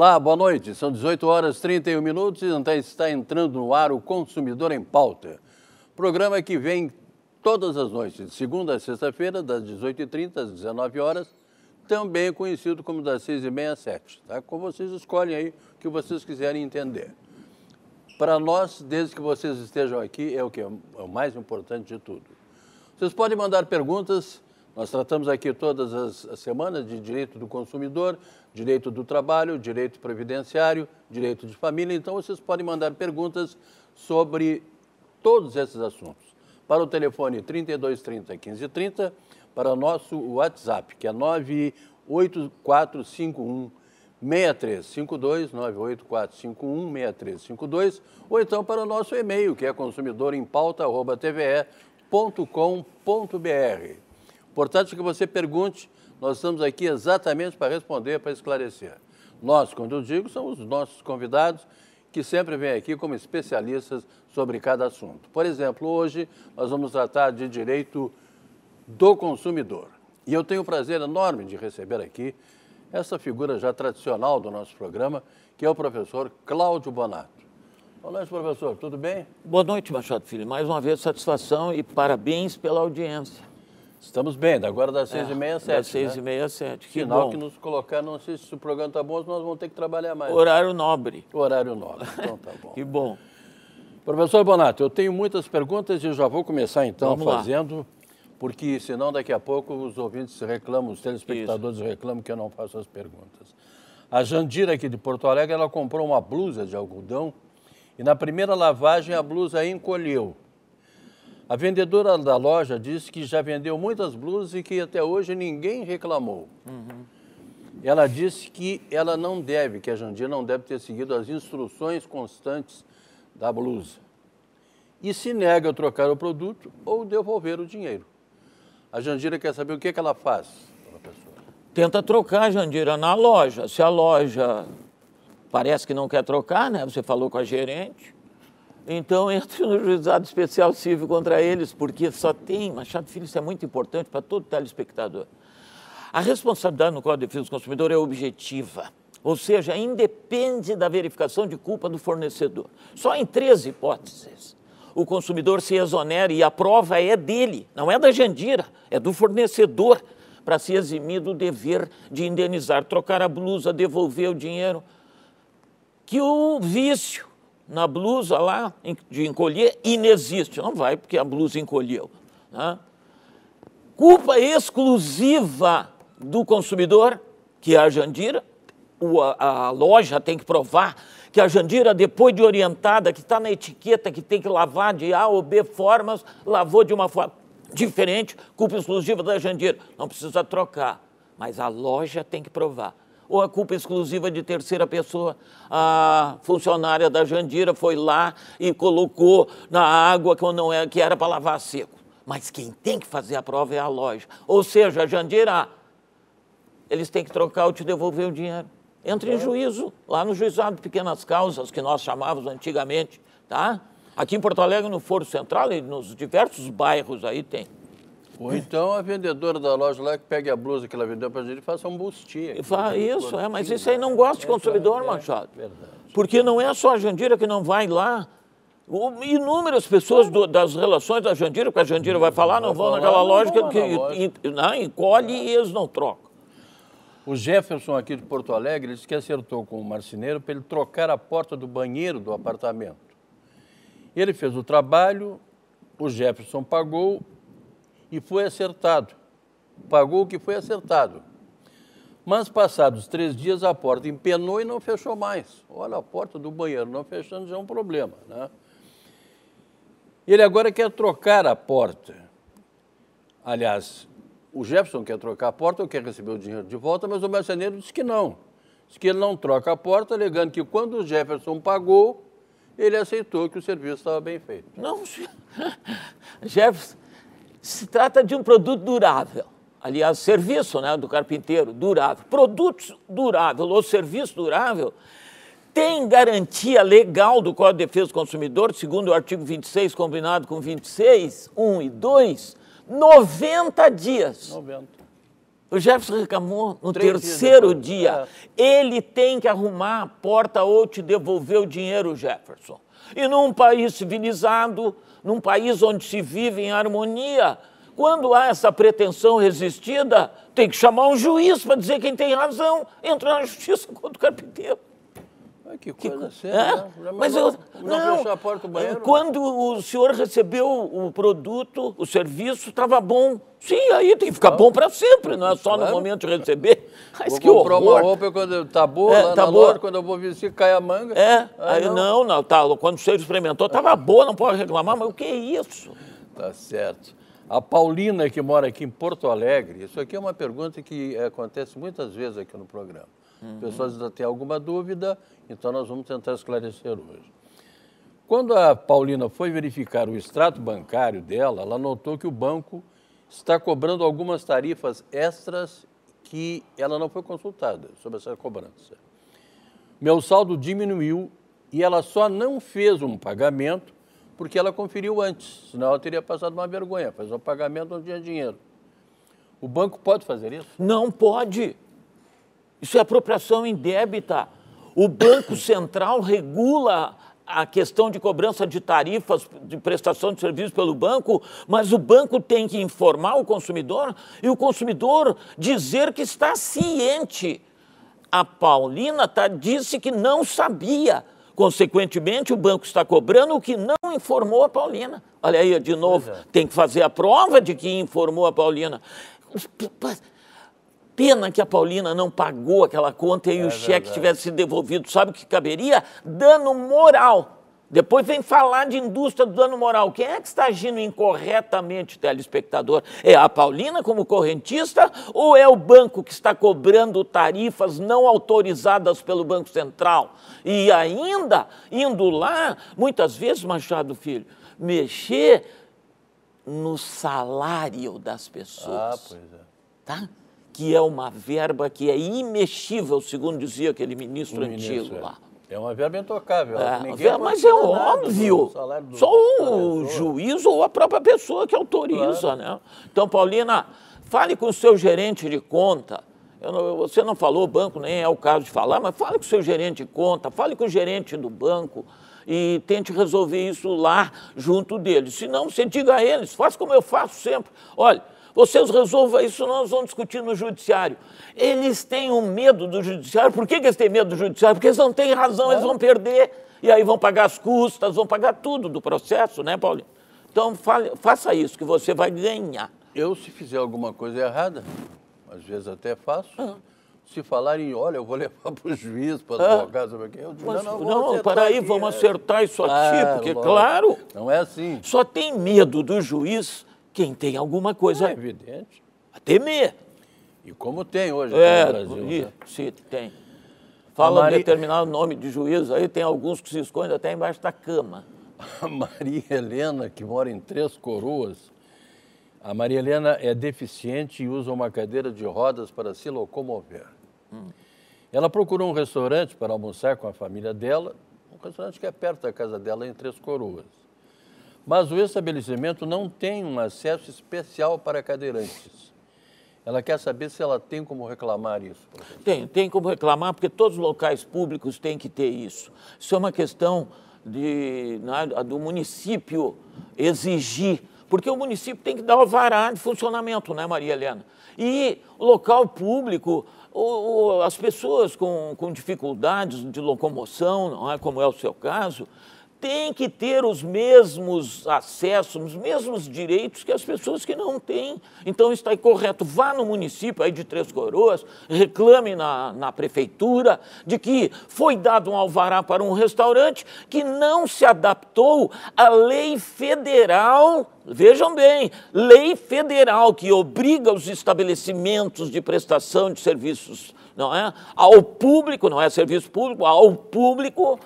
Olá, boa noite. São 18 horas 31 minutos e tá, está entrando no ar o Consumidor em Pauta. Programa que vem todas as noites, de segunda a sexta-feira, das 18h30 às 19 horas, também conhecido como das 6h30 às 7 tá? Como então, vocês escolhem aí o que vocês quiserem entender. Para nós, desde que vocês estejam aqui, é o que é o mais importante de tudo. Vocês podem mandar perguntas nós tratamos aqui todas as, semanas de direito do consumidor, direito do trabalho, direito previdenciário, direito de família. Então, vocês podem mandar perguntas sobre todos esses assuntos. Para o telefone 3230 1530, para o nosso WhatsApp, que é 98451 6352 98451 6352 ou então para o nosso e-mail que é consumidorempauta@tve.com.br. Importante que você pergunte, nós estamos aqui exatamente para responder, para esclarecer. Nós, quando eu digo, são os nossos convidados que sempre vêm aqui como especialistas sobre cada assunto. Por exemplo, hoje nós vamos tratar de direito do consumidor. E eu tenho o prazer enorme de receber aqui essa figura já tradicional do nosso programa, que é o professor Cláudio Bonato. Boa noite, professor. Tudo bem? Boa noite, Machado Filho. Mais uma vez, satisfação e parabéns pela audiência. Estamos bem, agora das 6 h é, meia às Das 6 né? e meia às 7. Que Sinal bom. que nos colocar, não sei se o programa está bom, nós vamos ter que trabalhar mais. Horário nobre. Horário nobre, então tá bom. que bom. Professor Bonato, eu tenho muitas perguntas e eu já vou começar então vamos fazendo, lá. porque senão daqui a pouco os ouvintes reclamam, os telespectadores Isso. reclamam que eu não faço as perguntas. A Jandira aqui de Porto Alegre, ela comprou uma blusa de algodão e na primeira lavagem a blusa encolheu. A vendedora da loja disse que já vendeu muitas blusas e que até hoje ninguém reclamou. Uhum. Ela disse que ela não deve, que a Jandira não deve ter seguido as instruções constantes da blusa. E se nega a trocar o produto ou devolver o dinheiro. A Jandira quer saber o que, é que ela faz, Tenta trocar, Jandira, na loja. Se a loja parece que não quer trocar, né? Você falou com a gerente. Então entre no juizado especial civil contra eles, porque só tem Machado Filho, isso é muito importante para todo telespectador. A responsabilidade no Código de Defesa do Consumidor é objetiva, ou seja, independe da verificação de culpa do fornecedor. Só em três hipóteses o consumidor se exonera e a prova é dele, não é da Jandira, é do fornecedor para se eximir do dever de indenizar, trocar a blusa, devolver o dinheiro. Que o vício na blusa lá de encolher inexiste. Não vai, porque a blusa encolheu. Né? Culpa exclusiva do consumidor, que é a Jandira. O, a, a loja tem que provar que a Jandira, depois de orientada, que está na etiqueta que tem que lavar de A ou B formas, lavou de uma forma diferente, culpa exclusiva da Jandira. Não precisa trocar, mas a loja tem que provar ou a culpa exclusiva de terceira pessoa? A funcionária da Jandira foi lá e colocou na água que, não era, é, que era para lavar seco. Mas quem tem que fazer a prova é a loja. Ou seja, a Jandira, eles têm que trocar ou te devolver o dinheiro. Entra em juízo, lá no juizado de pequenas causas, que nós chamávamos antigamente, tá? Aqui em Porto Alegre, no Foro Central e nos diversos bairros aí tem. Ou Então a vendedora da loja lá que pegue a blusa que ela vendeu para a gente e faça um bustier. Isso, é, mas isso aí né? não gosta de é, consumidor, é, Machado. É verdade. Porque não é só a Jandira que não vai lá. Inúmeras pessoas do, das relações da Jandira, com a Jandira vai falar, não vão falar, naquela loja que, que não, encolhe e eles não trocam. O Jefferson aqui de Porto Alegre disse que acertou com o marceneiro para ele trocar a porta do banheiro do apartamento. Ele fez o trabalho, o Jefferson pagou, e foi acertado. Pagou o que foi acertado. Mas passados três dias a porta empenou e não fechou mais. Olha, a porta do banheiro não fechando já é um problema. Né? Ele agora quer trocar a porta. Aliás, o Jefferson quer trocar a porta, ou quer receber o dinheiro de volta, mas o marceneiro disse que não. Diz que ele não troca a porta, alegando que quando o Jefferson pagou, ele aceitou que o serviço estava bem feito. Não, Jefferson, se trata de um produto durável. Aliás, serviço né, do carpinteiro, durável. Produto durável ou serviço durável tem garantia legal do Código de Defesa do Consumidor, segundo o artigo 26, combinado com 26, 1 e 2, 90 dias. 90. O Jefferson reclamou no Três terceiro dia. É. Ele tem que arrumar a porta ou te devolver o dinheiro, Jefferson. E num país civilizado, num país onde se vive em harmonia, quando há essa pretensão resistida, tem que chamar um juiz para dizer quem tem razão, entrar na justiça contra o carpinteiro que coisa que, séria. É? Né? mas eu, não, não a porta do eh, banheiro. quando o senhor recebeu o produto, o serviço, estava bom. Sim, aí tem que ficar bom para sempre, não é só claro. no momento de receber. Mas vou que comprar uma roupa quando está boa, é, lá tá na boa. Loja, quando eu vou vestir, cai a manga. É, aí, aí não, não, tá, quando o senhor experimentou, estava boa, não pode reclamar, mas o que é isso? Tá certo. A Paulina, que mora aqui em Porto Alegre, isso aqui é uma pergunta que acontece muitas vezes aqui no programa. Uhum. Pessoas ainda têm alguma dúvida, então nós vamos tentar esclarecer hoje. Quando a Paulina foi verificar o extrato bancário dela, ela notou que o banco está cobrando algumas tarifas extras que ela não foi consultada sobre essa cobrança. Meu saldo diminuiu e ela só não fez um pagamento porque ela conferiu antes, senão ela teria passado uma vergonha, fazer um pagamento não tinha dinheiro. O banco pode fazer isso? Não pode. Isso é apropriação indébita. O Banco Central regula a questão de cobrança de tarifas de prestação de serviços pelo banco, mas o banco tem que informar o consumidor e o consumidor dizer que está ciente. A Paulina tá, disse que não sabia. Consequentemente, o banco está cobrando o que não informou a Paulina. Olha aí, de novo, é. tem que fazer a prova de que informou a Paulina pena que a Paulina não pagou aquela conta e é o verdade. cheque tivesse sido devolvido. Sabe o que caberia? Dano moral. Depois vem falar de indústria do dano moral. Quem é que está agindo incorretamente, telespectador? É a Paulina como correntista ou é o banco que está cobrando tarifas não autorizadas pelo Banco Central? E ainda, indo lá, muitas vezes, Machado Filho, mexer no salário das pessoas. Ah, pois é. Tá? que é uma verba que é imexível, segundo dizia aquele ministro, ministro antigo é. lá. É uma verba intocável. É, verba, mas é óbvio. Do, do Só o juiz ou a própria pessoa que autoriza, claro. né? Então, Paulina, fale com o seu gerente de conta. Não, você não falou banco, nem é o caso de falar, mas fale com o seu gerente de conta, fale com o gerente do banco e tente resolver isso lá junto deles. Se não, você diga a eles, faça como eu faço sempre. Olha, vocês resolvam isso, nós vamos discutir no judiciário. Eles têm um medo do judiciário. Por que, que eles têm medo do judiciário? Porque eles não têm razão, eles vão perder. E aí vão pagar as custas, vão pagar tudo do processo, né, Paulinho? Então fale, faça isso, que você vai ganhar. Eu, se fizer alguma coisa errada, às vezes até faço. Uhum. Se falarem, olha, eu vou levar para o juiz, para o ah. advogado, sabe quem Eu digo, Mas, não, não, não para aí, aqui, vamos é... acertar isso aqui, ah, porque, claro. Não é assim. Só tem medo do juiz quem tem alguma coisa. É evidente. A temer. E como tem hoje é, no Brasil. E, né? Sim, tem. Fala Maria... determinado nome de juiz, aí tem alguns que se escondem até embaixo da cama. A Maria Helena, que mora em Três Coroas, a Maria Helena é deficiente e usa uma cadeira de rodas para se locomover. Hum. Ela procurou um restaurante para almoçar com a família dela, um restaurante que é perto da casa dela, em Três Coroas. Mas o estabelecimento não tem um acesso especial para cadeirantes. Ela quer saber se ela tem como reclamar isso. Tem, tem como reclamar, porque todos os locais públicos têm que ter isso. Isso é uma questão de, né, do município exigir, porque o município tem que dar o vará de funcionamento, né, Maria Helena? E local público, o, o, as pessoas com, com dificuldades de locomoção, não é, como é o seu caso, tem que ter os mesmos acessos, os mesmos direitos que as pessoas que não têm. Então está correto. Vá no município aí de Três Coroas, reclame na, na prefeitura de que foi dado um alvará para um restaurante que não se adaptou à lei federal Vejam bem, lei federal que obriga os estabelecimentos de prestação de serviços, não é, ao público, não é serviço público, ao público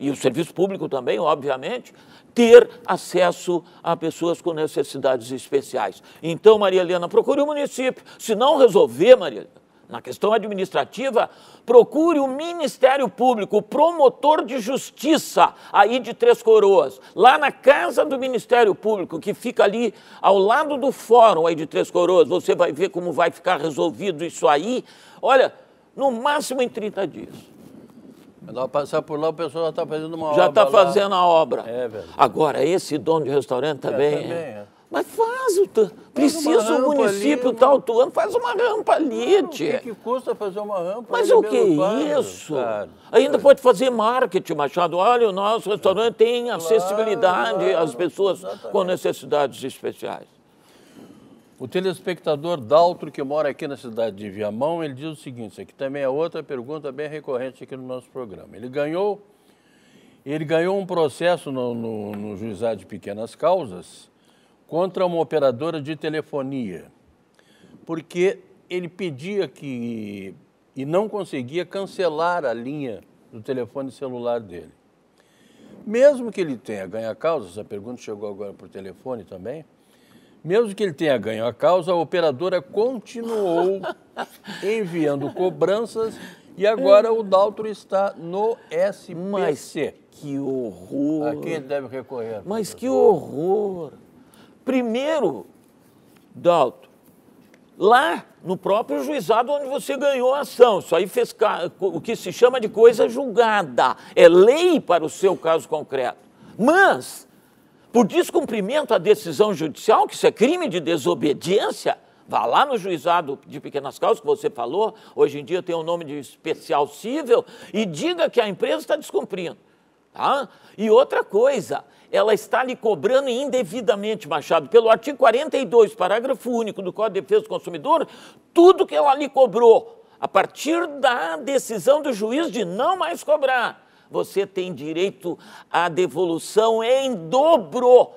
e o serviço público também, obviamente, ter acesso a pessoas com necessidades especiais. Então, Maria Helena, procure o município. Se não resolver, Maria na questão administrativa, procure o Ministério Público, o promotor de justiça aí de Três Coroas, lá na casa do Ministério Público, que fica ali ao lado do fórum aí de Três Coroas. Você vai ver como vai ficar resolvido isso aí. Olha, no máximo em 30 dias. Lá passar por lá, o pessoal já está fazendo uma já obra. Já está fazendo lá. a obra. É verdade. Agora, esse dono de restaurante tá é, também. É, também é. Mas faz, o faz precisa o município estar né? tal tá faz uma rampa ali, tia. O que, que, custa fazer uma rampa? Mas o que é isso? Claro, Ainda claro. pode fazer marketing, Machado. Olha, o nosso restaurante tem acessibilidade claro, às pessoas exatamente. com necessidades especiais. O telespectador Daltro, que mora aqui na cidade de Viamão, ele diz o seguinte, isso aqui também é outra pergunta bem recorrente aqui no nosso programa. Ele ganhou, ele ganhou um processo no, no, no juizado de pequenas causas contra uma operadora de telefonia, porque ele pedia que e não conseguia cancelar a linha do telefone celular dele. Mesmo que ele tenha ganho a causa, essa pergunta chegou agora por telefone também, mesmo que ele tenha ganho a causa, a operadora continuou enviando cobranças e agora o Daltro está no SPC. Mas que horror! A quem deve recorrer? Mas que horror! Primeiro, Daltro, lá no próprio juizado onde você ganhou a ação. Isso aí fez o que se chama de coisa julgada. É lei para o seu caso concreto. Mas por descumprimento à decisão judicial, que isso é crime de desobediência, vá lá no juizado de pequenas causas que você falou, hoje em dia tem o um nome de especial cível, e diga que a empresa está descumprindo. Tá? E outra coisa, ela está lhe cobrando indevidamente, Machado, pelo artigo 42, parágrafo único do Código de Defesa do Consumidor, tudo que ela lhe cobrou a partir da decisão do juiz de não mais cobrar você tem direito à devolução em dobro,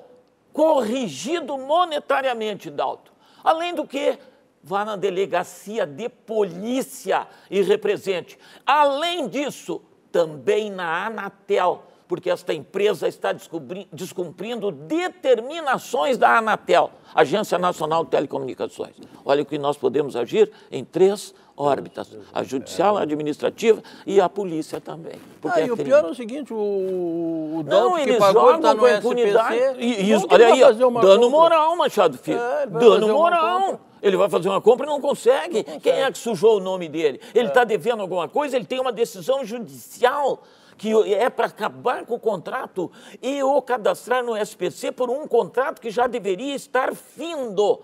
corrigido monetariamente, Dalton. Além do que, vá na delegacia de polícia e represente. Além disso, também na Anatel porque esta empresa está descumprindo determinações da Anatel, Agência Nacional de Telecomunicações. Olha que nós podemos agir em três órbitas, a judicial, a administrativa e a polícia também. Porque ah, e é o crime. pior é o seguinte, o, o Não, que pagou está no impunidade. SPC, e, isso, olha aí, dano compra? moral, Machado Filho, é, dano moral. Ele vai fazer uma compra e não consegue. não consegue. Quem é que sujou o nome dele? Ele está é. Tá devendo alguma coisa, ele tem uma decisão judicial que é para acabar com o contrato e o cadastrar no SPC por um contrato que já deveria estar findo.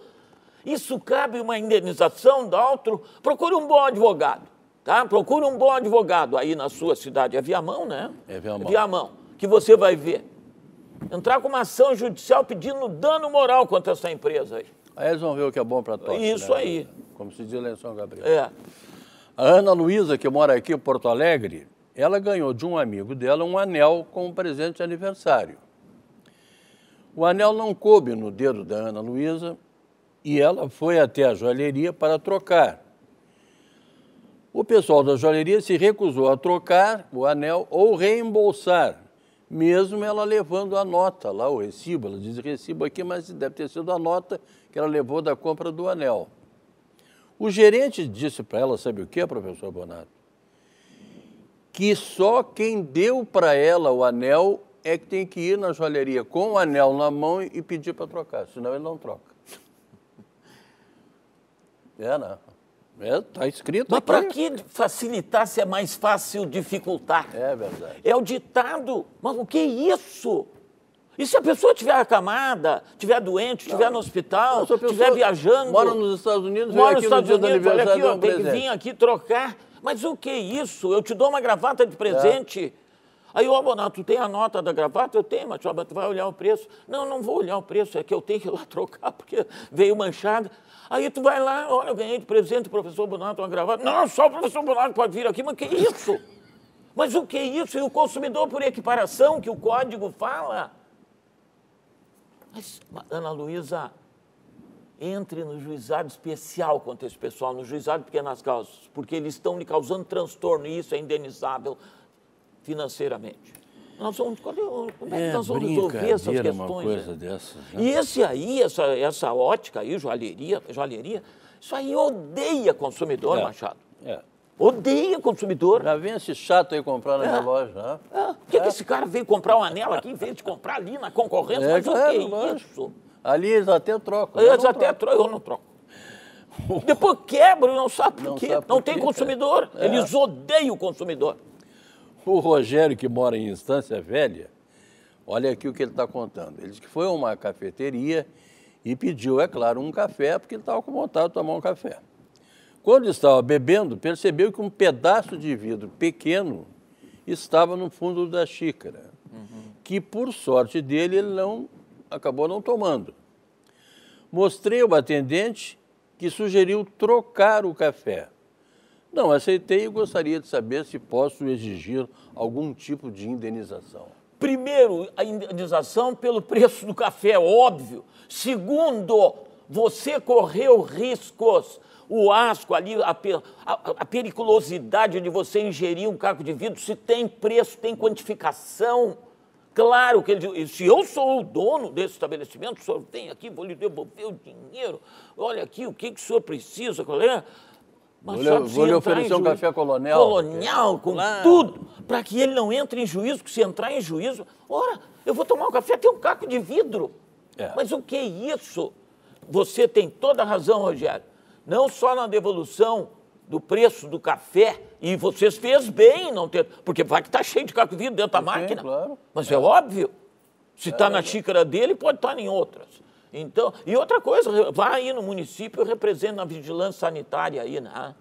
Isso cabe uma indenização da outro. Procure um bom advogado, tá? Procure um bom advogado aí na sua cidade. É Viamão, né? É Viamão. É Viamão, que você vai ver. Entrar com uma ação judicial pedindo dano moral contra essa empresa aí. Aí eles vão ver o que é bom para todos. Isso né? aí. Como se diz em São Gabriel. É. A Ana Luísa, que mora aqui em Porto Alegre, ela ganhou de um amigo dela um anel com um presente de aniversário. O anel não coube no dedo da Ana Luísa e ela foi até a joalheria para trocar. O pessoal da joalheria se recusou a trocar o anel ou reembolsar, mesmo ela levando a nota lá, o recibo. Ela diz recibo aqui, mas deve ter sido a nota que ela levou da compra do anel. O gerente disse para ela, sabe o que, professor Bonato? que só quem deu para ela o anel é que tem que ir na joalheria com o anel na mão e pedir para trocar, senão ele não troca. É, não. Né? É, tá escrito. Mas para que facilitar se é mais fácil dificultar? É verdade. É o ditado. Mas o que é isso? E se a pessoa estiver acamada, estiver doente, estiver no hospital, estiver viajando. Mora nos Estados Unidos, mora nos Estados Unidos, olha aqui, ó, tem que vir aqui trocar mas o que é isso? Eu te dou uma gravata de presente. É. Aí, ô, Bonato, tu tem a nota da gravata? Eu tenho, mas tu vai olhar o preço. Não, não vou olhar o preço, é que eu tenho que ir lá trocar, porque veio manchada. Aí tu vai lá, olha, eu ganhei de presente professor Bonato uma gravata. Não, só o professor Bonato pode vir aqui, mas que isso? Mas o que é isso? E o consumidor por equiparação que o código fala? Mas, Ana Luísa, entre no juizado especial contra esse pessoal, no juizado de pequenas causas, porque eles estão lhe causando transtorno e isso é indenizável financeiramente. Nós vamos, como é que nós vamos é, resolver essas questões? Uma né? coisa né? E esse aí, essa, essa ótica aí, joalheria, joalheria, isso aí odeia consumidor, é. Machado. É. Odeia consumidor. Já vem esse chato aí comprar na é. minha loja, né? É. Por que, é. que esse cara veio comprar um anel aqui em vez de comprar ali na concorrência? É, mas o que é isso? Ali eles até trocam. Eles até trocam, eu não troco. Depois quebra, não sabe por quê. Não tem consumidor. É. Eles odeiam o consumidor. O Rogério, que mora em Instância Velha, olha aqui o que ele está contando. Ele disse que foi a uma cafeteria e pediu, é claro, um café, porque ele estava com vontade de tomar um café. Quando estava bebendo, percebeu que um pedaço de vidro pequeno estava no fundo da xícara, uhum. que por sorte dele ele não acabou não tomando. Mostrei ao atendente que sugeriu trocar o café. Não aceitei e gostaria de saber se posso exigir algum tipo de indenização. Primeiro, a indenização pelo preço do café, óbvio. Segundo, você correu riscos. O asco ali, a, a, a periculosidade de você ingerir um caco de vidro, se tem preço, tem quantificação. Claro que ele disse, se eu sou o dono desse estabelecimento, o senhor vem aqui, vou lhe devolver o dinheiro, olha aqui o que, que o senhor precisa, colega. É? Mas vou, vou lhe oferecer um café colonial. Colonial, com claro. tudo, para que ele não entre em juízo, que se entrar em juízo, ora, eu vou tomar um café, tem um caco de vidro. É. Mas o que é isso? Você tem toda a razão, Rogério. Não só na devolução do preço do café e vocês fez bem não ter, porque vai que está cheio de caco vidro dentro da máquina. Claro. Mas é, é óbvio. Se está é, na é. xícara dele, pode estar tá em outras. Então, e outra coisa, vá aí no município e representa na vigilância sanitária aí, né?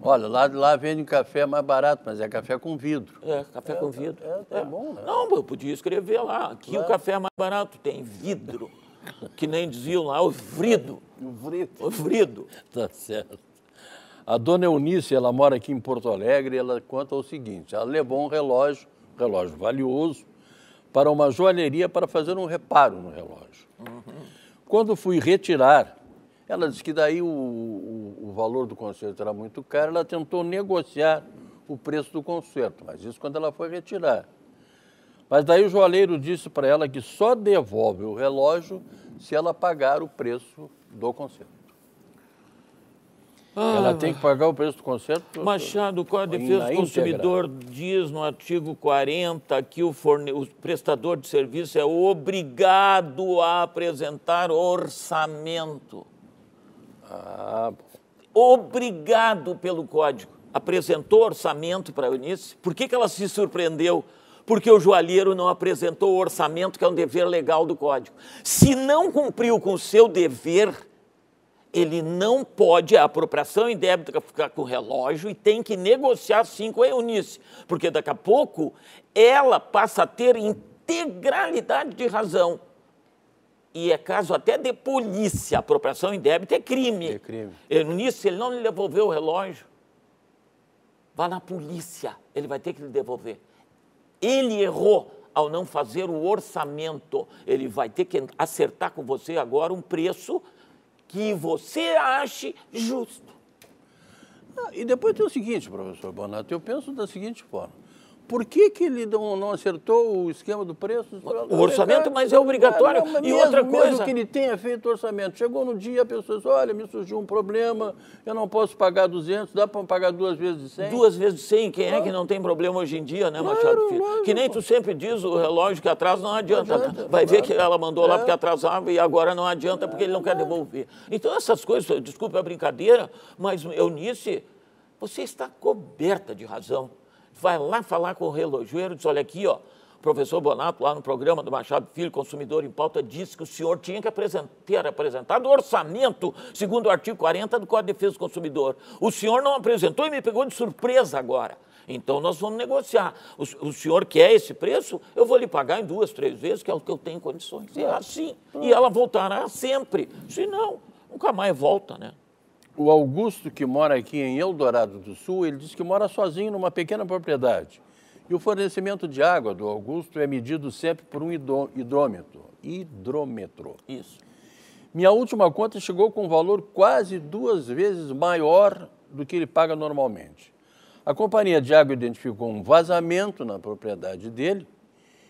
Olha, lá, lá vende café mais barato, mas é café com vidro. É, café é, com é, vidro. É, é, é, bom, né? Não, eu podia escrever lá. Aqui claro. o café é mais barato, tem vidro. que nem diziam lá, o vrido. O vrido. O vrido. Tá certo. A dona Eunice, ela mora aqui em Porto Alegre, ela conta o seguinte: ela levou um relógio, um relógio valioso, para uma joalheria para fazer um reparo no relógio. Uhum. Quando fui retirar, ela disse que daí o, o, o valor do concerto era muito caro, ela tentou negociar o preço do concerto, mas isso quando ela foi retirar. Mas daí o joalheiro disse para ela que só devolve o relógio se ela pagar o preço do concerto. Ah, Ela tem que pagar o preço do conserto? Machado, Código de é Defesa do Consumidor diz no artigo 40 que o, forne... o prestador de serviço é obrigado a apresentar orçamento. Ah, obrigado pelo Código. Apresentou orçamento para a Eunice. Por que, que ela se surpreendeu? Porque o joalheiro não apresentou o orçamento, que é um dever legal do Código. Se não cumpriu com o seu dever, ele não pode, a apropriação indébita ficar com o relógio e tem que negociar sim com a Eunice, porque daqui a pouco ela passa a ter integralidade de razão. E é caso até de polícia, a apropriação débito é crime. É crime. Eunice, ele não lhe devolveu o relógio. Vá na polícia, ele vai ter que lhe devolver. Ele errou ao não fazer o orçamento. Ele vai ter que acertar com você agora um preço que você ache justo. Ah, e depois tem o seguinte, professor Bonato, eu penso da seguinte forma. Por que, que ele não, não acertou o esquema do preço? O orçamento, mas é obrigatório. Não, é, mas é, e é mesmo, outra coisa. Mesmo que ele tenha feito orçamento. Chegou no dia, a pessoa disse: olha, me surgiu um problema, eu não posso pagar 200, dá para pagar duas vezes 100? Duas vezes 100, quem é que não tem problema hoje em dia, né, claro, Machado Filho? Que nem tu sempre diz: o relógio que atrasa não adianta. Tá? Não adianta Vai claro. ver que ela mandou é. lá porque atrasava e agora não adianta porque ele não quer devolver. Então, essas coisas, desculpe a brincadeira, mas Eunice, você está coberta de razão vai lá falar com o relojoeiro, diz, olha aqui, ó, o professor Bonato, lá no programa do Machado Filho, Consumidor em Pauta, disse que o senhor tinha que ter apresentado orçamento, segundo o artigo 40 do Código de Defesa do Consumidor. O senhor não apresentou e me pegou de surpresa agora. Então nós vamos negociar. O, o, senhor quer esse preço? Eu vou lhe pagar em duas, três vezes, que é o que eu tenho condições. E é assim. E ela voltará sempre. Se não, nunca mais volta, né? o Augusto, que mora aqui em Eldorado do Sul, ele diz que mora sozinho numa pequena propriedade. E o fornecimento de água do Augusto é medido sempre por um hidrômetro. Hidrômetro. Isso. Minha última conta chegou com um valor quase duas vezes maior do que ele paga normalmente. A companhia de água identificou um vazamento na propriedade dele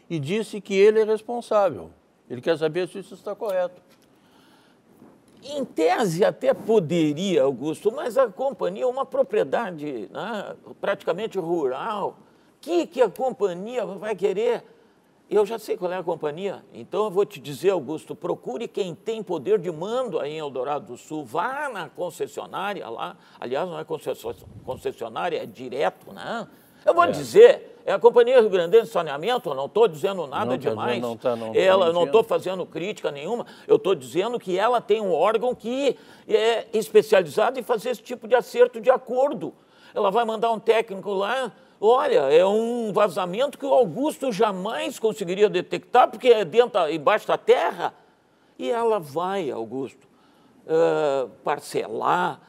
e disse que ele é responsável. Ele quer saber se isso está correto. Em tese até poderia, Augusto, mas a companhia é uma propriedade né, praticamente rural. O que, que a companhia vai querer? Eu já sei qual é a companhia, então eu vou te dizer, Augusto, procure quem tem poder de mando aí em Eldorado do Sul, vá na concessionária lá, aliás, não é concessionária, é direto, né? Eu vou é. dizer, é a Companhia Rio Grande de Saneamento, eu não estou dizendo nada não demais. Tá não tá, não ela, não estou fazendo crítica nenhuma, eu estou dizendo que ela tem um órgão que é especializado em fazer esse tipo de acerto de acordo. Ela vai mandar um técnico lá, olha, é um vazamento que o Augusto jamais conseguiria detectar, porque é dentro embaixo da terra. E ela vai, Augusto, uh, parcelar,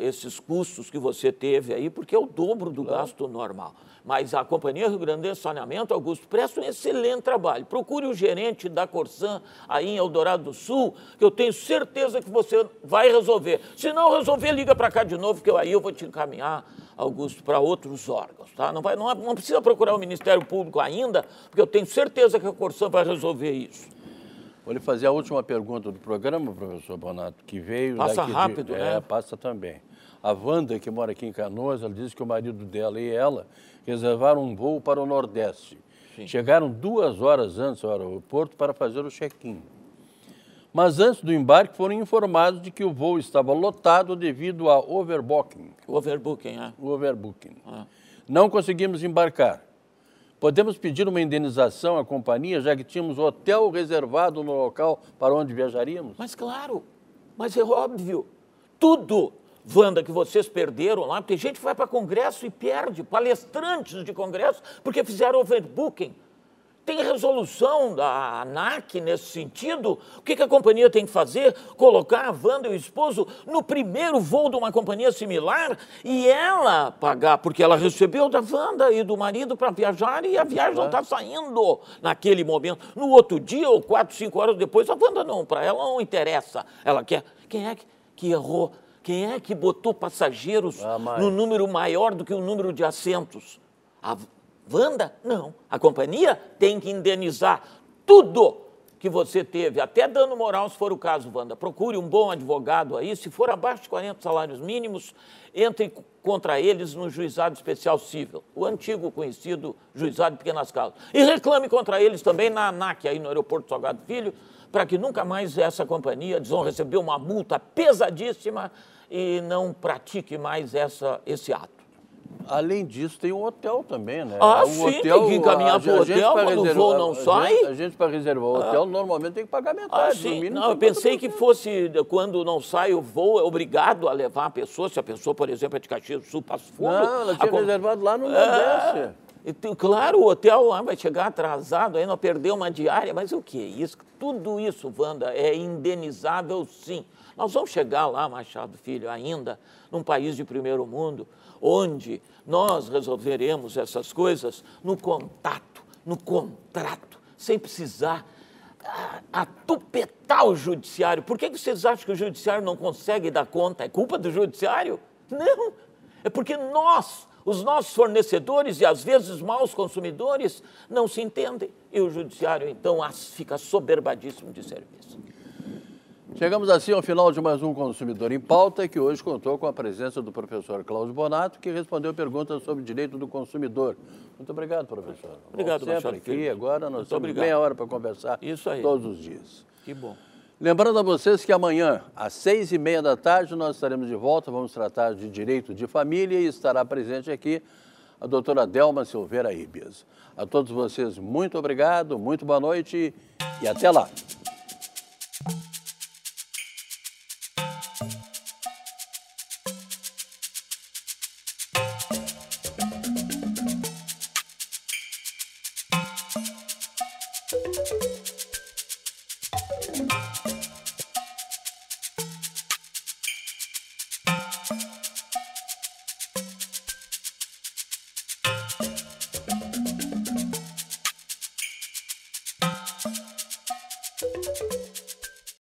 esses custos que você teve aí, porque é o dobro do claro. gasto normal. Mas a Companhia Rio Grande do Saneamento, Augusto, presta um excelente trabalho. Procure o gerente da Corsan aí em Eldorado do Sul, que eu tenho certeza que você vai resolver. Se não resolver, liga para cá de novo, que eu, aí eu vou te encaminhar, Augusto, para outros órgãos. Tá? Não, vai, não, não precisa procurar o Ministério Público ainda, porque eu tenho certeza que a Corsan vai resolver isso. Vou lhe fazer a última pergunta do programa, professor Bonato, que veio. Passa rápido, de, né? É, passa também. A Wanda, que mora aqui em Canoas, ela disse que o marido dela e ela reservaram um voo para o Nordeste. Sim. Chegaram duas horas antes ao aeroporto para fazer o check-in. Mas antes do embarque foram informados de que o voo estava lotado devido a overbooking. Overbooking, é. Overbooking. É. Não conseguimos embarcar. Podemos pedir uma indenização à companhia, já que tínhamos hotel reservado no local para onde viajaríamos? Mas claro, mas é óbvio. Tudo, Wanda, que vocês perderam lá, porque tem gente que vai para congresso e perde, palestrantes de congresso, porque fizeram overbooking. Tem resolução da ANAC nesse sentido? O que, que a companhia tem que fazer? Colocar a Wanda e o esposo no primeiro voo de uma companhia similar e ela pagar, porque ela recebeu da Wanda e do marido para viajar e a viagem não está saindo naquele momento. No outro dia, ou quatro, cinco horas depois, a Wanda não, para ela não interessa. Ela quer. Quem é que errou? Quem é que botou passageiros ah, no número maior do que o número de assentos? A Vanda? Não. A companhia tem que indenizar tudo que você teve, até dano moral, se for o caso, Wanda. Procure um bom advogado aí, se for abaixo de 40 salários mínimos, entre contra eles no juizado especial civil, o antigo conhecido juizado de pequenas causas. E reclame contra eles também na ANAC, aí no aeroporto Salgado Filho, para que nunca mais essa companhia, eles vão receber uma multa pesadíssima e não pratique mais essa, esse ato. Além disso, tem um hotel também, né? Ah, o é sim, hotel, tem que encaminhar para o hotel quando o voo não a, sai. Gente, a gente, para reservar o hotel, ah. normalmente tem que pagar ah, metade. Ah, sim. Mínimo, não, eu pensei que fosse, eh, quando não sai o voo, é obrigado a levar a pessoa, se a pessoa, por exemplo, é de Caxias do Sul, Passo Fundo. Não, ela tinha a... reservado lá no Nordeste. Ah. Claro, o hotel lá vai chegar atrasado, aí não perdeu uma diária, mas o que é isso? Tudo isso, Wanda, é indenizável sim. Nós vamos chegar lá, Machado Filho, ainda num país de primeiro mundo, onde nós resolveremos essas coisas no contato, no contrato, sem precisar ah, atupetar o judiciário. Por que vocês acham que o judiciário não consegue dar conta? É culpa do judiciário? Não, é porque nós os nossos fornecedores e às vezes maus consumidores não se entendem e o judiciário então fica soberbadíssimo de serviço. Chegamos assim ao final de mais um Consumidor em Pauta, que hoje contou com a presença do professor Cláudio Bonato, que respondeu perguntas sobre direito do consumidor. Muito obrigado, professor. Obrigado, professor. sempre aqui, agora nós Muito temos obrigado. meia hora para conversar Isso aí. todos os dias. Que bom. Lembrando a vocês que amanhã, às seis e meia da tarde, nós estaremos de volta, vamos tratar de direito de família e estará presente aqui a doutora Delma Silveira Ibias. A todos vocês, muito obrigado, muito boa noite e até lá!